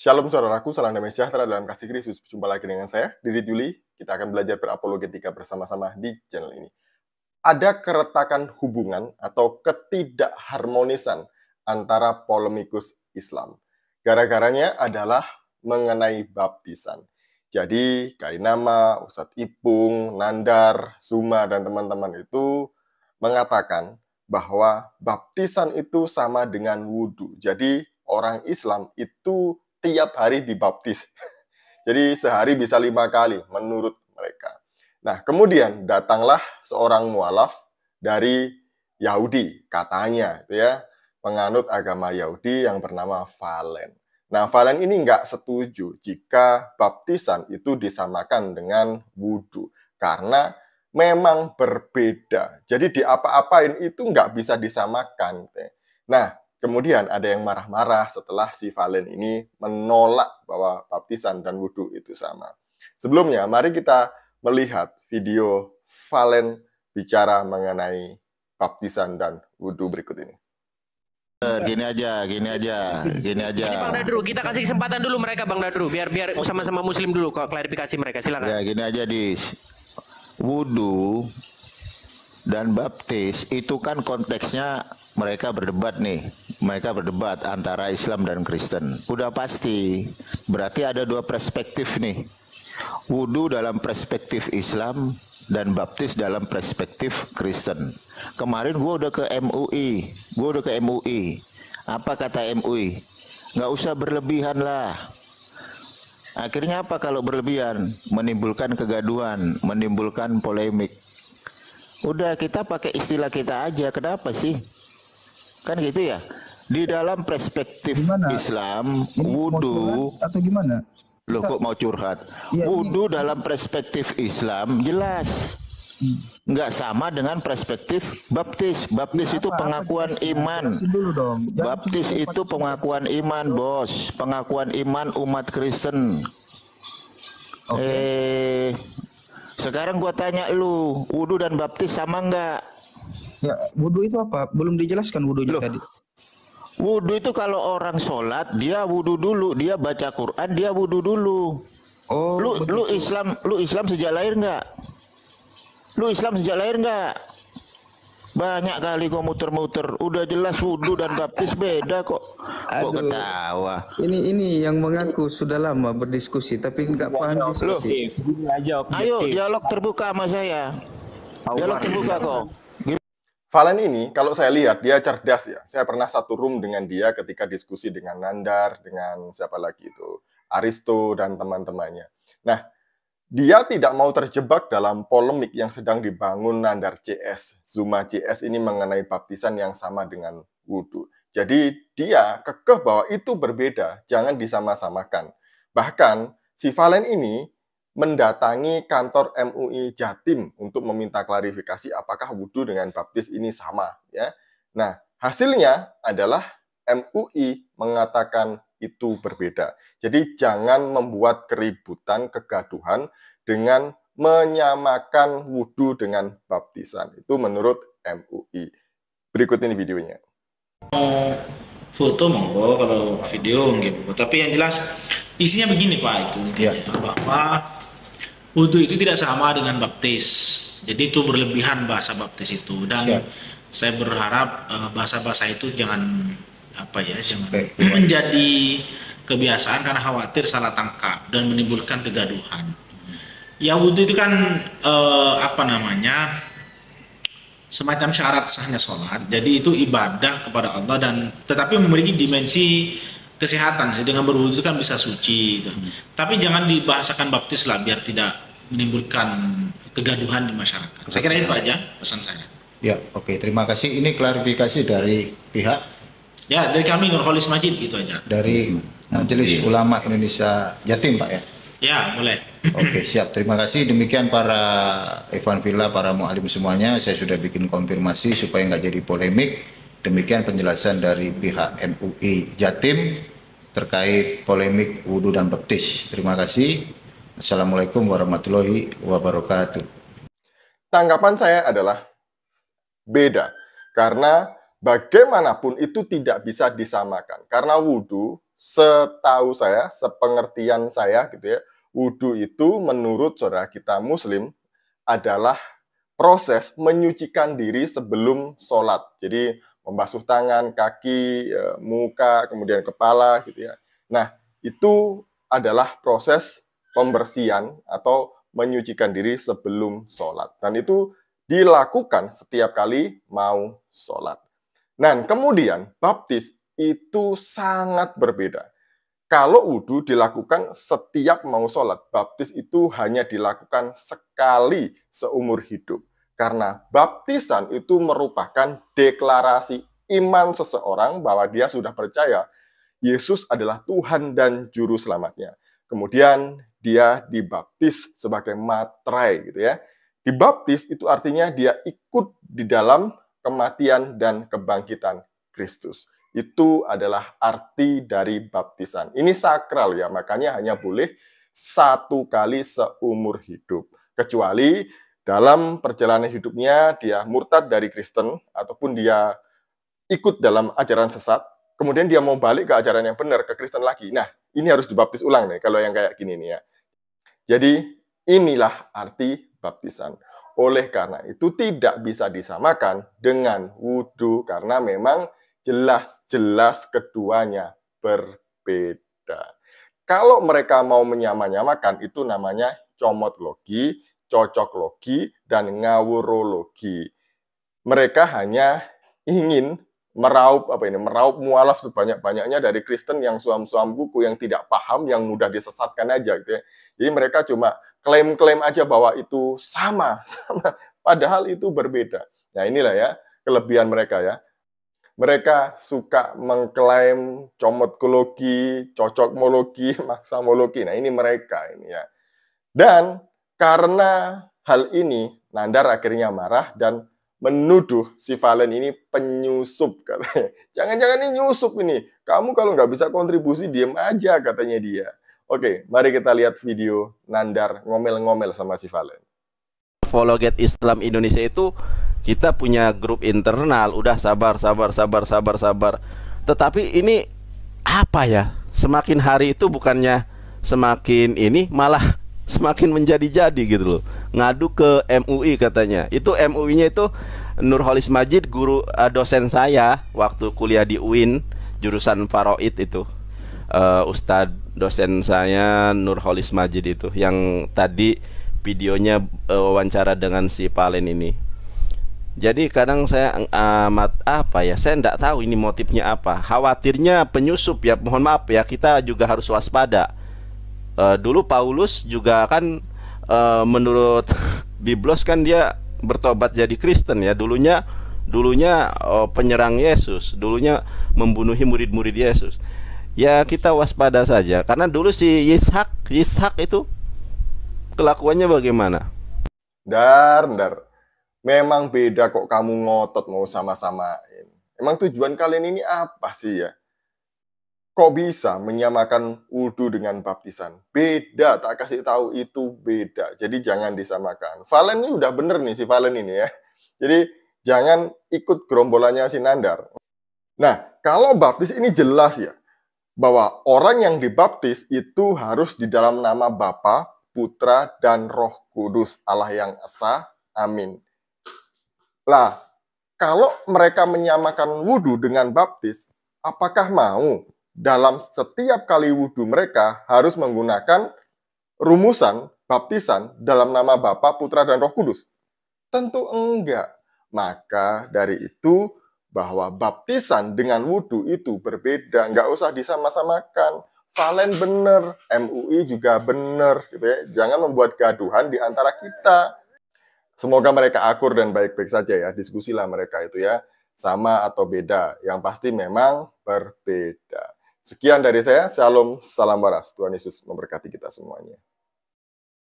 Shalom saudaraku, salam damai sejahtera dalam kasih Kristus. jumpa lagi dengan saya, Didi Juli. Kita akan belajar berapologetika bersama-sama di channel ini. Ada keretakan hubungan atau ketidakharmonisan antara polemikus Islam. Gara-garanya adalah mengenai baptisan. Jadi Kainama, Ustadz Ipung, Nandar, Suma dan teman-teman itu mengatakan bahwa baptisan itu sama dengan wudhu. Jadi orang Islam itu tiap hari dibaptis. Jadi sehari bisa lima kali menurut mereka. Nah, kemudian datanglah seorang mualaf dari Yahudi, katanya, gitu ya, penganut agama Yahudi yang bernama Valen. Nah, Valen ini nggak setuju jika baptisan itu disamakan dengan wudhu. Karena memang berbeda. Jadi di apa-apain itu nggak bisa disamakan. Gitu ya. Nah, Kemudian ada yang marah-marah setelah si Valen ini menolak bahwa baptisan dan wudhu itu sama. Sebelumnya, mari kita melihat video Valen bicara mengenai baptisan dan wudhu berikut ini. Eh, gini aja, gini aja, gini aja. Gini Bang Dadru, kita kasih kesempatan dulu mereka Bang Dadru, biar biar sama-sama Muslim dulu kalau klarifikasi mereka, silakan. Ya gini aja dis, wudhu dan baptis itu kan konteksnya mereka berdebat nih mereka berdebat antara Islam dan Kristen. Udah pasti, berarti ada dua perspektif nih. Wudhu dalam perspektif Islam dan baptis dalam perspektif Kristen. Kemarin gue udah ke MUI, gue udah ke MUI. Apa kata MUI? Nggak usah berlebihan lah. Akhirnya apa kalau berlebihan? Menimbulkan kegaduhan, menimbulkan polemik. Udah kita pakai istilah kita aja, kenapa sih? Kan gitu ya? Di dalam perspektif gimana? Islam, wudhu atau gimana? lo kok mau curhat? Ya, wudhu ini... dalam perspektif Islam jelas. Enggak hmm. sama dengan perspektif baptis. Baptis iya, itu apa, pengakuan iman. Baptis itu pengakuan iman, Bos. Pengakuan iman umat Kristen. Okay. Eh sekarang gua tanya lu, wudhu dan baptis sama enggak? Ya, wudhu itu apa? Belum dijelaskan wudhunya Loh, tadi. Wudhu itu kalau orang sholat dia wudhu dulu, dia baca Quran dia wudhu dulu. Oh. Lu betul. lu Islam lu Islam sejak lahir nggak? Lu Islam sejak lahir nggak? Banyak kali kok muter-muter. Udah jelas wudhu dan baptis beda kok. Aduh. Kok ketawa? Ini ini yang mengaku sudah lama berdiskusi tapi nggak paham diskusi. Lu, Ayo dialog terbuka sama saya. Dialog terbuka kok. Valen ini, kalau saya lihat, dia cerdas ya. Saya pernah satu room dengan dia ketika diskusi dengan Nandar, dengan siapa lagi itu, Aristo dan teman-temannya. Nah, dia tidak mau terjebak dalam polemik yang sedang dibangun Nandar CS. Zuma CS ini mengenai baptisan yang sama dengan wudhu. Jadi dia kekeh bahwa itu berbeda, jangan disama-samakan. Bahkan si Valen ini mendatangi kantor MUI Jatim untuk meminta klarifikasi apakah wudhu dengan baptis ini sama. Ya, nah hasilnya adalah MUI mengatakan itu berbeda. Jadi jangan membuat keributan, kegaduhan dengan menyamakan wudhu dengan baptisan. Itu menurut MUI. Berikut ini videonya. Foto monggo, kalau video mungkin. Tapi yang jelas isinya begini Pak itu intinya Ya. Bapak, wudhu itu tidak sama dengan baptis. Jadi itu berlebihan bahasa baptis itu dan Siap. saya berharap eh, bahasa-bahasa itu jangan apa ya jangan menjadi kebiasaan karena khawatir salah tangkap dan menimbulkan kegaduhan. Ya wudhu itu kan uh, apa namanya semacam syarat sahnya sholat. Jadi itu ibadah kepada Allah dan tetapi memiliki dimensi kesehatan dengan berwudu kan bisa suci itu. Hmm. Tapi jangan dibahasakan baptis lah biar tidak menimbulkan kegaduhan di masyarakat. saya kira itu aja pesan saya. Ya, oke, okay. terima kasih. Ini klarifikasi dari pihak Ya, dari kami Nurholis Majid gitu aja. Dari Majelis iya. Ulama Indonesia Jatim, Pak ya. Ya, boleh. Oke, okay, siap. Terima kasih. Demikian para Evan Villa, para mualim semuanya. Saya sudah bikin konfirmasi supaya nggak jadi polemik. Demikian penjelasan dari pihak MUI Jatim terkait polemik wudhu dan baptis. Terima kasih. Assalamualaikum warahmatullahi wabarakatuh. Tanggapan saya adalah beda. Karena bagaimanapun itu tidak bisa disamakan. Karena wudhu, setahu saya, sepengertian saya gitu ya, wudhu itu menurut saudara kita muslim adalah proses menyucikan diri sebelum sholat. Jadi membasuh tangan, kaki, e, muka, kemudian kepala gitu ya. Nah, itu adalah proses pembersihan atau menyucikan diri sebelum sholat. Dan itu dilakukan setiap kali mau sholat. Nah, kemudian baptis itu sangat berbeda. Kalau wudhu dilakukan setiap mau sholat, baptis itu hanya dilakukan sekali seumur hidup. Karena baptisan itu merupakan deklarasi iman seseorang bahwa dia sudah percaya Yesus adalah Tuhan dan Juru Selamatnya. Kemudian dia dibaptis sebagai matrai gitu ya. Dibaptis itu artinya dia ikut di dalam kematian dan kebangkitan Kristus. Itu adalah arti dari baptisan. Ini sakral ya, makanya hanya boleh satu kali seumur hidup. Kecuali dalam perjalanan hidupnya dia murtad dari Kristen ataupun dia ikut dalam ajaran sesat, kemudian dia mau balik ke ajaran yang benar ke Kristen lagi. Nah, ini harus dibaptis ulang nih kalau yang kayak gini nih ya. Jadi inilah arti baptisan. Oleh karena itu tidak bisa disamakan dengan wudhu karena memang jelas-jelas keduanya berbeda. Kalau mereka mau menyamakan itu namanya comot logi, cocok logi dan ngawurologi. Mereka hanya ingin meraup apa ini meraup mualaf sebanyak-banyaknya dari Kristen yang suam-suam buku yang tidak paham yang mudah disesatkan aja gitu ya. Jadi mereka cuma klaim-klaim aja bahwa itu sama, sama padahal itu berbeda. Nah, inilah ya kelebihan mereka ya. Mereka suka mengklaim comotkologi, cocokmologi, maksamologi. Nah, ini mereka ini ya. Dan karena hal ini, Nandar akhirnya marah dan menuduh si Valen ini penyusup katanya. Jangan-jangan ini nyusup ini. Kamu kalau nggak bisa kontribusi, diem aja katanya dia. Oke, mari kita lihat video Nandar ngomel-ngomel sama si Valen. Follow Get Islam Indonesia itu kita punya grup internal. Udah sabar, sabar, sabar, sabar, sabar. Tetapi ini apa ya? Semakin hari itu bukannya semakin ini malah semakin menjadi-jadi gitu loh. Ngadu ke MUI katanya. Itu MUI-nya itu Nurholis Majid guru uh, dosen saya waktu kuliah di UIN jurusan Faroid itu. Uh, eh, Ustadz dosen saya Nurholis Majid itu yang tadi videonya uh, wawancara dengan si Palen ini. Jadi kadang saya amat uh, apa ya, saya tidak tahu ini motifnya apa. Khawatirnya penyusup ya, mohon maaf ya, kita juga harus waspada uh, dulu Paulus juga kan uh, menurut Biblos kan dia bertobat jadi Kristen ya dulunya dulunya uh, penyerang Yesus dulunya membunuhi murid-murid Yesus ya kita waspada saja karena dulu si Yishak Yishak itu kelakuannya bagaimana dar dar memang beda kok kamu ngotot mau sama-samain emang tujuan kalian ini apa sih ya kok bisa menyamakan wudhu dengan baptisan? Beda, tak kasih tahu itu beda. Jadi jangan disamakan. Valen ini udah bener nih si Valen ini ya. Jadi jangan ikut gerombolannya si Nandar. Nah, kalau baptis ini jelas ya, bahwa orang yang dibaptis itu harus di dalam nama Bapa, Putra, dan Roh Kudus, Allah yang Esa. Amin. Lah, kalau mereka menyamakan wudhu dengan baptis, apakah mau dalam setiap kali wudhu mereka harus menggunakan rumusan baptisan dalam nama Bapa, Putra, dan Roh Kudus? Tentu enggak. Maka dari itu bahwa baptisan dengan wudhu itu berbeda, Enggak usah disama-samakan. Valen benar, MUI juga benar, gitu ya. Jangan membuat gaduhan di antara kita. Semoga mereka akur dan baik-baik saja ya, diskusilah mereka itu ya, sama atau beda. Yang pasti memang berbeda. Sekian dari saya, Shalom, salam waras. Tuhan Yesus memberkati kita semuanya.